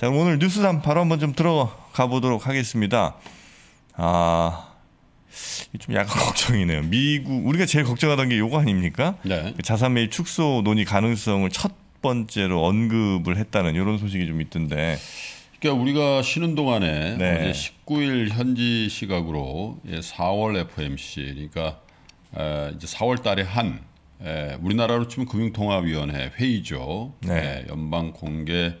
자, 그럼 오늘 뉴스 단바로 한번 좀 들어가 보도록 하겠습니다. 아, 좀 약간 걱정이네요. 미국 우리가 제일 걱정하던 게 이거 아닙니까? 네. 그 자산 매입 축소 논의 가능성을 첫 번째로 언급을 했다는 이런 소식이 좀 있던데. 그러니까 우리가 쉬는 동안에 네. 어제 19일 현지 시각으로 4월 예, FOMC 그러니까 아, 이제 4월 달에 한 예, 우리나라로 치면 금융통화위원회 회의죠. 네. 예, 연방 공개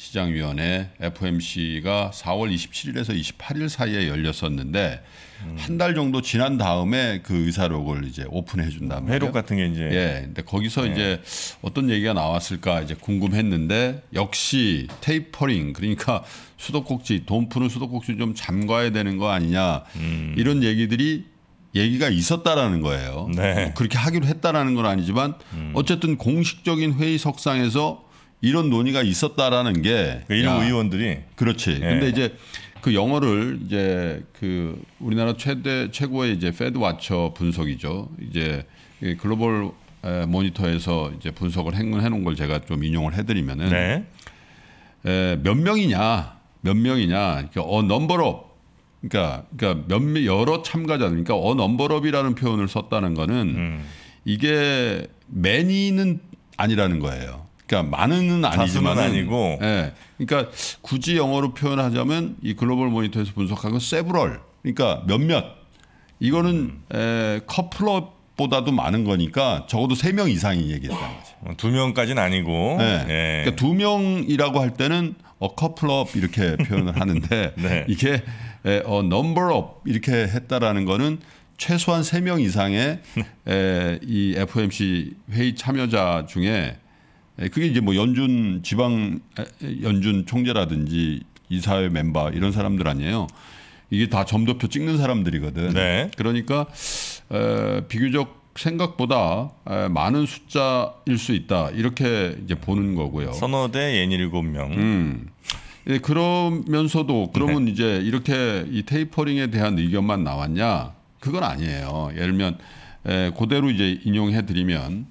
시장위원회 f m c 가 4월 27일에서 28일 사이에 열렸었는데 음. 한달 정도 지난 다음에 그 의사록을 이제 오픈해 준다 말에 회록 같은 게 이제 예. 근데 거기서 예. 이제 어떤 얘기가 나왔을까 이제 궁금했는데 역시 테이퍼링 그러니까 수도꼭지 돈 푸는 수도꼭지 좀 잠가야 되는 거 아니냐 음. 이런 얘기들이 얘기가 있었다라는 거예요. 네. 뭐 그렇게 하기로 했다라는 건 아니지만 음. 어쨌든 공식적인 회의 석상에서 이런 논의가 있었다라는 게 그러니까 일부 야, 의원들이 그렇지. 예. 근데 이제 그 영어를 이제 그 우리나라 최대 최고의 이제 페드 와처 분석이죠. 이제 글로벌 에, 모니터에서 이제 분석을 행해 놓은 걸 제가 좀 인용을 해 드리면은 네. 에, 몇 명이냐? 몇 명이냐? 그니까어넘버럽 그러니까 그러니까 몇 여러 참가자 그러니까 어넘버럽이라는 표현을 썼다는 거는 음. 이게 매니는 아니라는 거예요. 그러니까 많은은 아니지만 아니고. 예. 예. 그러니까 굳이 영어로 표현하자면 이 글로벌 모니터에서 분석한 건 세브럴. 그러니까 몇몇 이거는 음. 에, 커플러 보다도 많은 거니까 적어도 세명 이상이 얘기했다는 거죠. 어, 두 명까지는 아니고. 네. 네. 그러니까 두 명이라고 할 때는 어 커플업 이렇게 표현을 하는데 네. 이게 어 넘버업 이렇게 했다라는 거는 최소한 세명 이상의 에, 이 FOMC 회의 참여자 중에 예, 그게 이제 뭐 연준 지방 연준 총재라든지 이사회 멤버 이런 사람들 아니에요. 이게 다 점도표 찍는 사람들이거든. 네. 그러니까 에, 비교적 생각보다 에, 많은 숫자일 수 있다 이렇게 이제 보는 거고요. 선호대 예 일곱 명. 음. 예, 그러면서도 그러면 네. 이제 이렇게 이 테이퍼링에 대한 의견만 나왔냐? 그건 아니에요. 예를 들면 고대로 이제 인용해 드리면.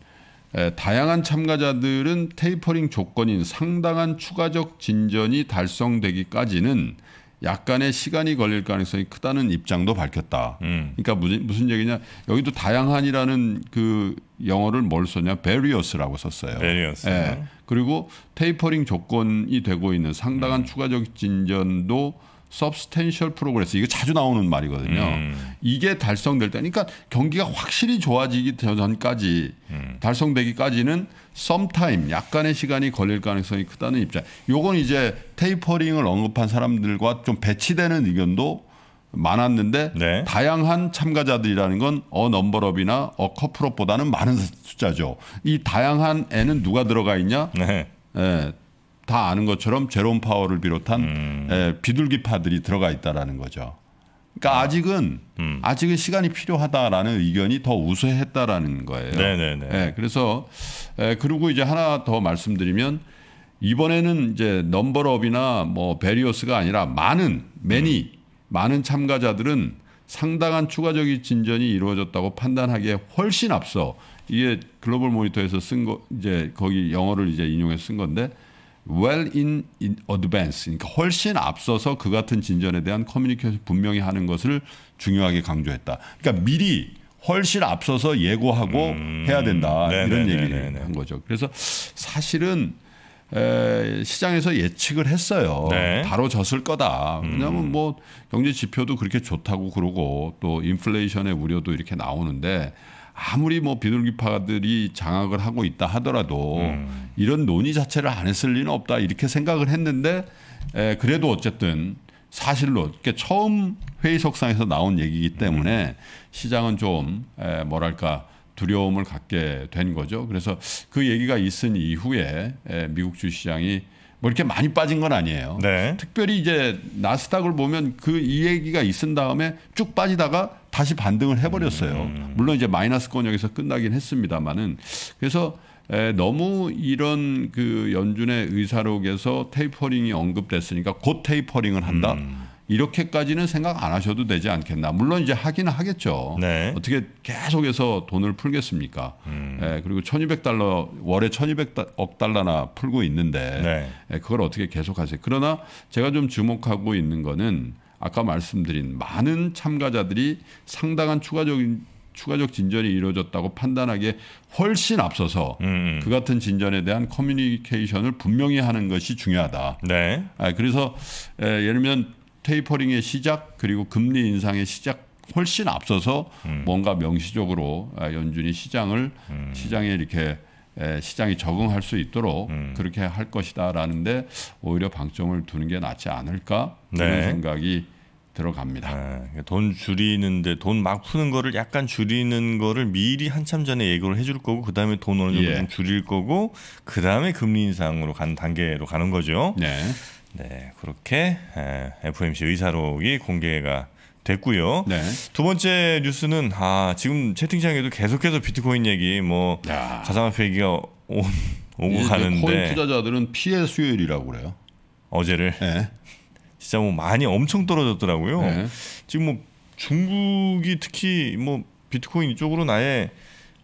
예, 다양한 참가자들은 테이퍼링 조건인 상당한 추가적 진전이 달성되기까지는 약간의 시간이 걸릴 가능성이 크다는 입장도 밝혔다. 음. 그러니까 무슨, 무슨 얘기냐? 여기도 다양한이라는 그 영어를 뭘 썼냐? 베리어스라고 썼어요. 베리어스. 예. 그리고 테이퍼링 조건이 되고 있는 상당한 음. 추가적 진전도 substantial progress 이게 자주 나오는 말이거든요. 음. 이게 달성될 때, 그러니까 경기가 확실히 좋아지기 전까지 음. 달성되기까지는 sometime 약간의 시간이 걸릴 가능성이 크다는 입장. 요건 이제 테이퍼링을 언급한 사람들과 좀 배치되는 의견도 많았는데 네. 다양한 참가자들이라는 건 어 넘버럽이나 어커프업보다는 많은 숫자죠. 이 다양한 애는 누가 들어가 있냐? 네. 예, 다 아는 것처럼 제롬 파워를 비롯한 음. 에, 예, 비둘기파들이 들어가 있다라는 거죠. 그러니까 아. 직은 음. 아직은 시간이 필요하다라는 의견이 더 우세했다라는 거예요. 네네네. 예, 그래서 에, 예, 그리고 이제 하나 더 말씀드리면 이번에는 이제 넘버럽이나 뭐베리오스가 아니라 많은 매니 음. 많은 참가자들은 상당한 추가적인 진전이 이루어졌다고 판단하기에 훨씬 앞서 이게 글로벌 모니터에서 쓴 거 이제 거기 영어를 이제 인용해서 쓴 건데 well in, advance 그러니까 훨씬 앞서서 그 같은 진전에 대한 커뮤니케이션 분명히 하는 것을 중요하게 강조했다. 그러니까 미리 훨씬 앞서서 예고하고 음, 해야 된다 네네, 이런 네, 네, 얘기를 네, 한 거죠. 그래서 사실은 에, 시장에서 예측을 했어요. 네. 바로 졌을 거다. 왜냐하면 음. 뭐 경제 지표도 그렇게 좋다고 그러고 또 인플레이션의 우려도 이렇게 나오는데 아무리 뭐 비둘기파들이 장악을 하고 있다 하더라도 음. 이런 논의 자체를 안 했을 리는 없다 이렇게 생각을 했는데 에, 그래도 어쨌든 사실로 이게 처음 회의석상에서 나온 얘기이기 때문에 음. 시장은 좀 에, 뭐랄까 두려움을 갖게 된 거죠. 그래서 그 얘기가 있은 이후에 에, 미국 주시장이 뭐 이렇게 많이 빠진 건 아니에요. 네. 특별히 이제 나스닥을 보면 그 이 얘기가 있은 다음에 쭉 빠지다가 다시 반등을 해버렸어요. 음. 물론 이제 마이너스 권역에서 끝나긴 했습니다만은 그래서 에, 너무 이런 그 연준의 의사록에서 테이퍼링이 언급됐으니까 곧 테이퍼링을 한다. 음. 이렇게까지는 생각 안 하셔도 되지 않겠나. 물론 이제 하기는 하겠죠. 네. 어떻게 계속해서 돈을 풀겠습니까? 음. 예, 그리고 1200달러 월에 1200억 달러나 풀고 있는데 네. 예, 그걸 어떻게 계속하세요? 그러나 제가 좀 주목하고 있는 거는 아까 말씀드린 많은 참가자들이 상당한 추가적인 추가적 진전이 이루어졌다고 판단하기에 훨씬 앞서서 음. 음. 그 같은 진전에 대한 커뮤니케이션을 분명히 하는 것이 중요하다. 네. 아, 그래서 예를 들면 테이퍼링의 시작 그리고 금리 인상의 시작 훨씬 앞서서 음. 뭔가 명시적으로 아, 연준이 시장을 음. 시장에 이렇게 시장이 적응할 수 있도록 음. 그렇게 할 것이다라는데 오히려 방점을 두는 게 낫지 않을까 하는 런 네. 생각이 들어갑니다. 네. 돈 줄이는데 돈 막 푸는 거를 약간 줄이는 거를 미리 한참 전에 예고를 해 줄 거고 그 다음에 돈 어느 정도 예. 좀 줄일 거고 그 다음에 금리 인상으로 간 단계로 가는 거죠. 네. 네 그렇게 f m c 의사록이 공개가 됐고요. 네. 두 번째 뉴스는 아 지금 채팅창에도 계속해서 비트코인 얘기, 뭐 야. 가상화폐 얘기가 오, 오고 가는데 코인 투자자들은 피해 수요일이라고 그래요. 어제를 네. 진짜 뭐 많이 엄청 떨어졌더라고요. 네. 지금 뭐 중국이 특히 뭐 비트코인 이쪽으로 나의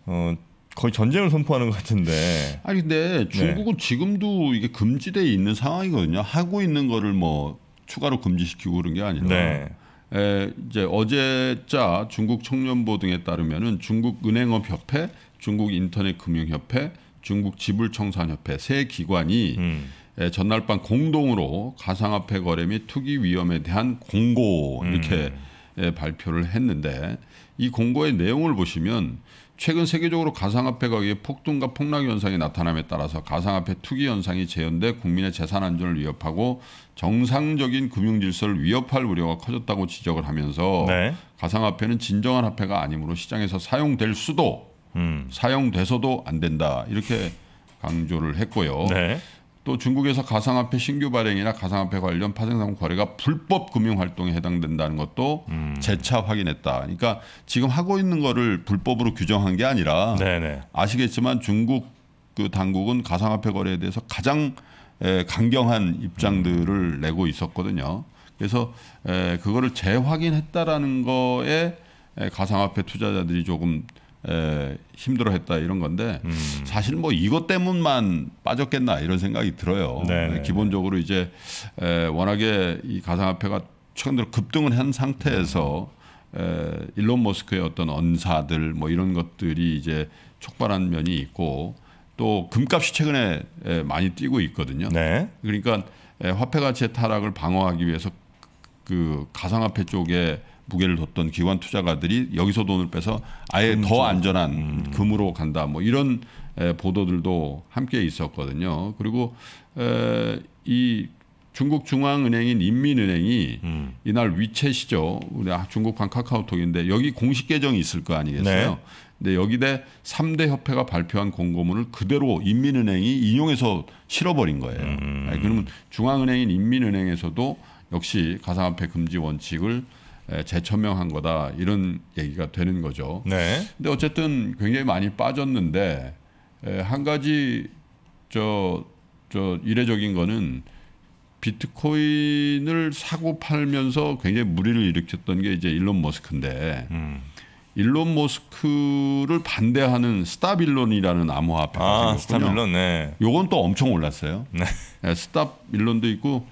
어 거의 전쟁을 선포하는 것 같은데. 아니 근데 중국은 지금도 이게 금지돼 있는 상황이거든요. 하고 있는 거를 뭐 추가로 금지시키고 그런 게 아니라. 네. 에, 이제 어제자 중국 청년보 등에 따르면 중국 은행업 협회, 중국 인터넷 금융 협회, 중국 지불 청산 협회 세 기관이 음. 에, 전날 밤 공동으로 가상화폐 거래 및 투기 위험에 대한 공고 음. 이렇게 음. 에, 발표를 했는데 이 공고의 내용을 보시면 최근 세계적으로 가상화폐가 의해 폭등과 폭락 현상이 나타남에 따라서 가상화폐 투기 현상이 재현돼 국민의 재산 안전을 위협하고 정상적인 금융 질서를 위협할 우려가 커졌다고 지적을 하면서 네. 가상화폐는 진정한 화폐가 아니므로 시장에서 사용될 수도 음. 사용돼서도 안 된다 이렇게 강조를 했고요. 네. 또 중국에서 가상화폐 신규 발행이나 가상화폐 관련 파생상품 거래가 불법 금융 활동에 해당된다는 것도 음. 재차 확인했다. 그러니까 지금 하고 있는 거를 불법으로 규정한 게 아니라 네네. 아시겠지만 중국 그 당국은 가상화폐 거래에 대해서 가장 에, 강경한 입장들을 음. 내고 있었거든요. 그래서 에, 그거를 재확인했다라는 거에 에, 가상화폐 투자자들이 조금 에, 힘들어했다 이런 건데 음. 사실 뭐 이것 때문만 빠졌겠나 이런 생각이 들어요. 네네. 네, 기본적으로 이제 에, 워낙에 이 가상화폐가 최근 들어 급등을 한 상태에서 에, 일론 머스크의 어떤 언사들 뭐 이런 것들이 이제 촉발한 면이 있고 또 금값이 최근에 에, 많이 뛰고 있거든요. 네. 그러니까 에, 화폐 가치의 타락을 방어하기 위해서 그 가상화폐 쪽에 무게를 뒀던 기관 투자가들이 여기서 돈을 빼서 아예 더 안전한 음. 금으로 간다 뭐 이런 보도들도 함께 있었거든요. 그리고 에, 이 중국 중앙은행인 인민은행이 음. 이날 위챗이죠. 우리 아, 중국판 카카오톡인데 여기 공식 계정이 있을 거 아니겠어요. 네. 근데 여기에 삼대 협회가 발표한 공고문을 그대로 인민은행이 인용해서 실어버린 거예요. 음. 아니, 그러면 중앙은행인 인민은행에서도 역시 가상화폐 금지 원칙을 예, 재천명한 거다 이런 얘기가 되는 거죠. 네. 근데 어쨌든 굉장히 많이 빠졌는데 예, 한 가지 저 저 이례적인 거는 비트코인을 사고 팔면서 굉장히 무리를 일으켰던 게 이제 일론 머스크인데 음. 일론 머스크를 반대하는 스탑일론이라는 암호화폐가 아, 생겼군요. 스탑일론, 네. 요건 또 엄청 올랐어요. 네. 네, 예, 스탑일론도 있고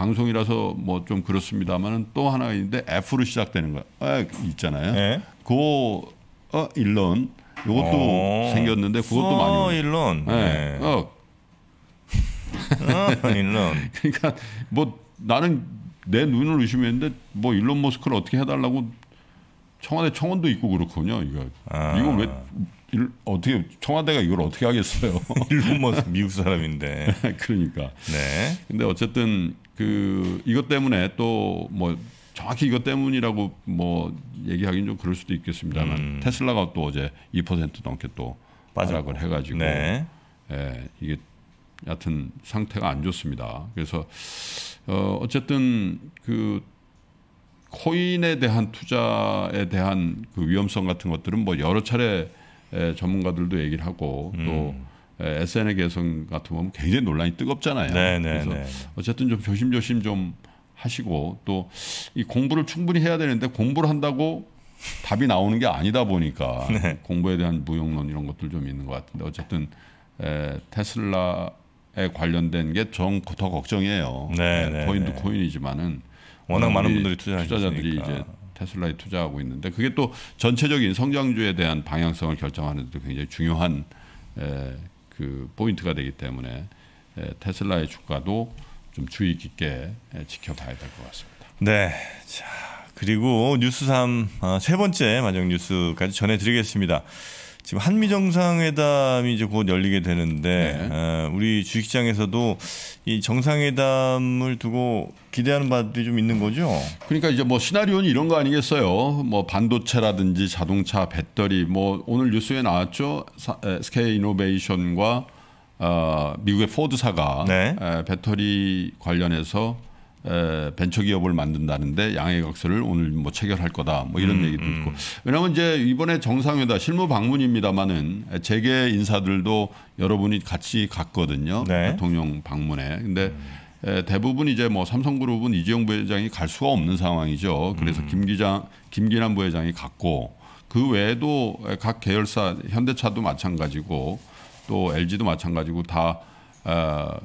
방송이라서 뭐 좀 그렇습니다만은 또하나 있는데 F로 시작되는 거 아, 있잖아요. 네. 그 어, 일론 이것도 오. 어. 생겼는데 그것도 많이 어, 일론. 네. 네. 어. 어, 일론. 그러니까 뭐 나는 내 눈을 의심했는데 뭐 일론 머스크를 어떻게 해달라고 청와대 청원도 있고 그렇군요. 이거 아. 이거 왜 일, 어떻게 청와대가 이걸 어떻게 하겠어요? 일본 머스 크 미국 사람인데. 그러니까. 네. 근데 어쨌든 그 이것 때문에 또 뭐 정확히 이것 때문이라고 뭐 얘기하기는 좀 그럴 수도 있겠습니다만 음. 테슬라가 또 어제 2% 넘게 또 빠락을 해가지고 네. 예, 이게 여하튼 상태가 안 좋습니다. 그래서 어 어쨌든 그 코인에 대한 투자에 대한 그 위험성 같은 것들은 뭐 여러 차례 전문가들도 얘기를 하고 또 음. 예, SN의 개성 같은 보면 굉장히 논란이 뜨겁잖아요. 네네, 네, 그래서 네. 어쨌든 좀 조심조심 좀 하시고 또 이 공부를 충분히 해야 되는데 공부를 한다고 답이 나오는 게 아니다 보니까 네. 공부에 대한 무용론 이런 것들 좀 있는 것 같은데 어쨌든 에, 예, 테슬라에 관련된 게 좀 더 걱정이에요. 네, 예, 네, 코인도 네. 코인이지만은 워낙 많은 분들이 투자자들이 이제 테슬라에 투자하고 있는데 그게 또 전체적인 성장주에 대한 방향성을 결정하는 데도 굉장히 중요한 에, 그 포인트가 되기 때문에 테슬라의 주가도 좀 주의 깊게 지켜봐야 될 것 같습니다. 네. 자, 그리고 뉴스 3세 어, 번째 마지막 뉴스까지 전해 드리겠습니다. 지금 한미 정상회담이 이제 곧 열리게 되는데 어, 우리 주식시장에서도 이 정상회담을 두고 기대하는 바들이 좀 있는 거죠. 그러니까 이제 뭐 시나리오는 이런 거 아니겠어요. 뭐 반도체라든지 자동차, 배터리 뭐 오늘 뉴스에 나왔죠. SK 이노베이션과 어, 미국의 포드사가 네. 에, 배터리 관련해서 에, 벤처기업을 만든다는데 양해각서를 오늘 뭐 체결할 거다 뭐 이런 음, 얘기도 음. 있고 왜냐하면 이제 이번에 정상회담 실무 방문입니다마는 재계 인사들도 여러분이 같이 갔거든요 네. 대통령 방문에 근데 음. 에, 대부분 이제 뭐 삼성그룹은 이재용 부회장이 갈 수가 없는 상황이죠 그래서 음. 김 기장 김기남 부회장이 갔고 그 외에도 각 계열사 현대차도 마찬가지고 또 LG도 마찬가지고 다 어,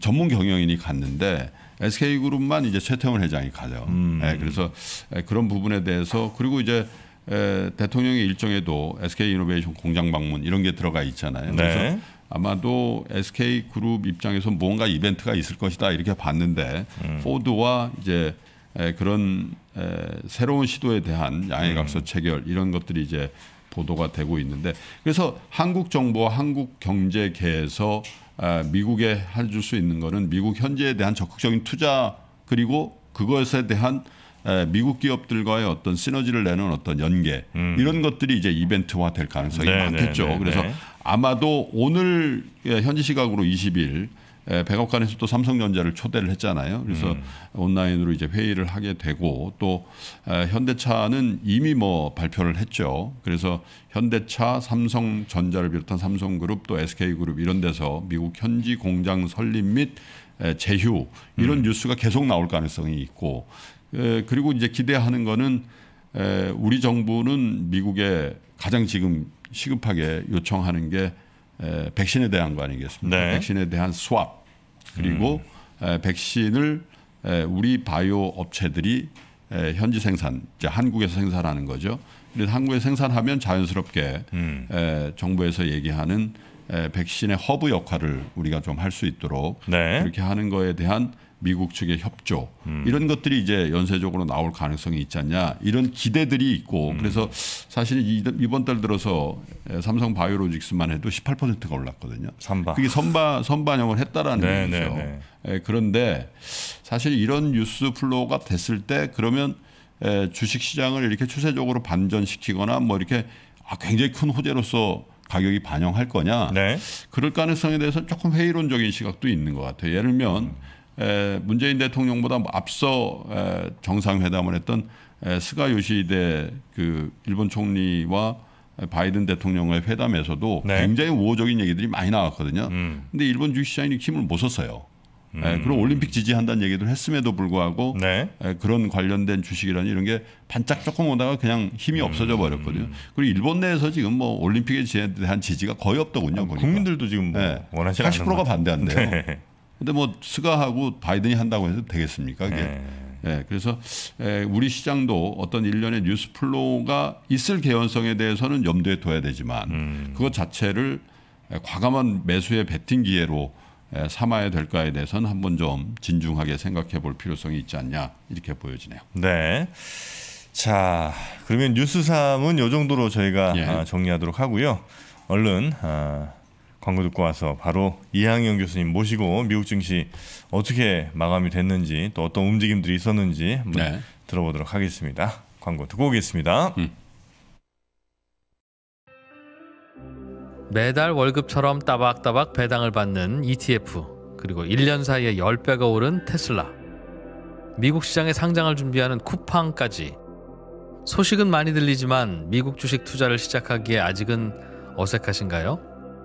전문 경영인이 갔는데. SK그룹만 이제 최태원 회장이 가요. 음. 예, 그래서 예, 그런 부분에 대해서 그리고 이제 에, 예, 대통령의 일정에도 SK 이노베이션 공장 방문 이런 게 들어가 있잖아요. 네. 그래서 아마도 SK 그룹 입장에서 뭔가 이벤트가 있을 것이다 이렇게 봤는데 음. 포드와 이제 에, 예, 그런 에, 새로운 시도에 대한 양해각서 음. 체결 이런 것들이 이제 보도가 되고 있는데 그래서 한국 정부와 한국 경제계에서 아, 미국에 해줄 수 있는 것은 미국 현재에 대한 적극적인 투자 그리고 그것에 대한 미국 기업들과의 어떤 시너지를 내는 어떤 연계 음. 이런 것들이 이제 이벤트화 될 가능성이 네, 네 많겠죠. 네, 네, 그래서 아마도 오늘 예, 현지 시각으로 20일 예, 백악관에서 또 삼성전자를 초대를 했잖아요. 그래서 음. 온라인으로 이제 회의를 하게 되고 또 현대차는 이미 뭐 발표를 했죠. 그래서 현대차, 삼성전자를 비롯한 삼성그룹 또 SK그룹 이런 데서 미국 현지 공장 설립 및 제휴 이런 음. 뉴스가 계속 나올 가능성이 있고 그리고 이제 기대하는 거는 우리 정부는 미국에 가장 지금 시급하게 요청하는 게 백신에 대한 거 아니겠습니까? 네. 백신에 대한 수압 그리고 음. 백신을 우리 바이오 업체들이 현지 생산, 이제 한국에서 생산하는 거죠. 그래서 한국에서 생산하면 자연스럽게 음. 정부에서 얘기하는 백신의 허브 역할을 우리가 좀 할 수 있도록 네. 그렇게 하는 거에 대한 미국 측의 협조 음. 이런 것들이 이제 연쇄적으로 나올 가능성이 있지 않냐 이런 기대들이 있고 음. 그래서 사실 이번 달 들어서 삼성 바이오로직스만 해도 18%가 올랐거든요. 선반. 그게 선반 선반영을 했다라는 거죠 네, 네, 네. 예, 그런데 사실 이런 뉴스 플로우가 됐을 때 그러면 예, 주식 시장을 이렇게 추세적으로 반전시키거나 뭐 이렇게 아, 굉장히 큰 호재로서 가격이 반영할 거냐 네. 그럴 가능성에 대해서 조금 회의론적인 시각도 있는 것 같아요. 예를 들면 음. 문재인 대통령보다 앞서 정상회담을 했던 스가 요시대 그 일본 총리와 바이든 대통령의 회담에서도 네. 굉장히 우호적인 얘기들이 많이 나왔거든요. 음. 근데 일본 주시장이 식 힘을 못 썼어요. 음. 그런 올림픽 지지한다는 얘기를 했음에도 불구하고 네. 그런 관련된 주식이라는 이런 게 반짝 조금 오다가 그냥 힘이 없어져 음. 버렸거든요. 그리고 일본 내에서 지금 뭐 올림픽에 대한 지지가 거의 없더군요. 아, 국민들도 지금 뭐 예, 원하지 않는 80%가 반대한대요. 네. 근데 뭐 스가하고 바이든이 한다고 해서 되겠습니까? 그게. 네. 예, 그래서 에, 예, 우리 시장도 어떤 일련의 뉴스 플로우가 있을 개연성에 대해서는 염두에 둬야 되지만 음. 그것 자체를 과감한 매수의 베팅 기회로 에, 예, 삼아야 될까에 대해서는 한 번 좀 진중하게 생각해 볼 필요성이 있지 않냐 이렇게 보여지네요. 네. 자, 그러면 뉴스 3은 요 정도로 저희가 예. 아, 정리하도록 하고요. 얼른 아, 광고 듣고 와서 바로 이항영 교수님 모시고 미국 증시 어떻게 마감이 됐는지 또 어떤 움직임들이 있었는지 한번 네. 들어보도록 하겠습니다. 광고 듣고 오겠습니다. 음. 매달 월급처럼 따박따박 배당을 받는 ETF 그리고 1년 사이에 10배가 오른 테슬라 미국 시장에 상장을 준비하는 쿠팡까지 소식은 많이 들리지만 미국 주식 투자를 시작하기에 아직은 어색하신가요?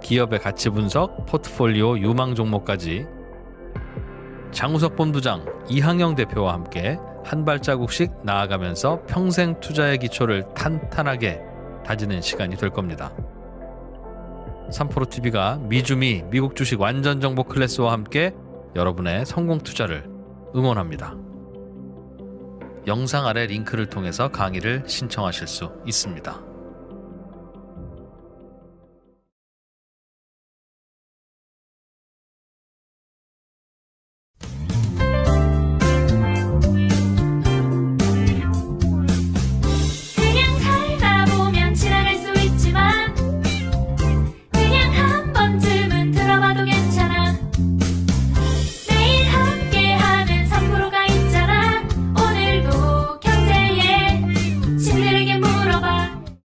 기업의 가치 분석, 포트폴리오 유망 종목까지 장우석 본부장, 이항영 대표와 함께 한 발자국씩 나아가면서 평생 투자의 기초를 탄탄하게 다지는 시간이 될 겁니다. 3프로TV가 미주미 미국 주식 완전 정보 클래스와 함께 여러분의 성공 투자를 응원합니다. 영상 아래 링크를 통해서 강의를 신청하실 수 있습니다.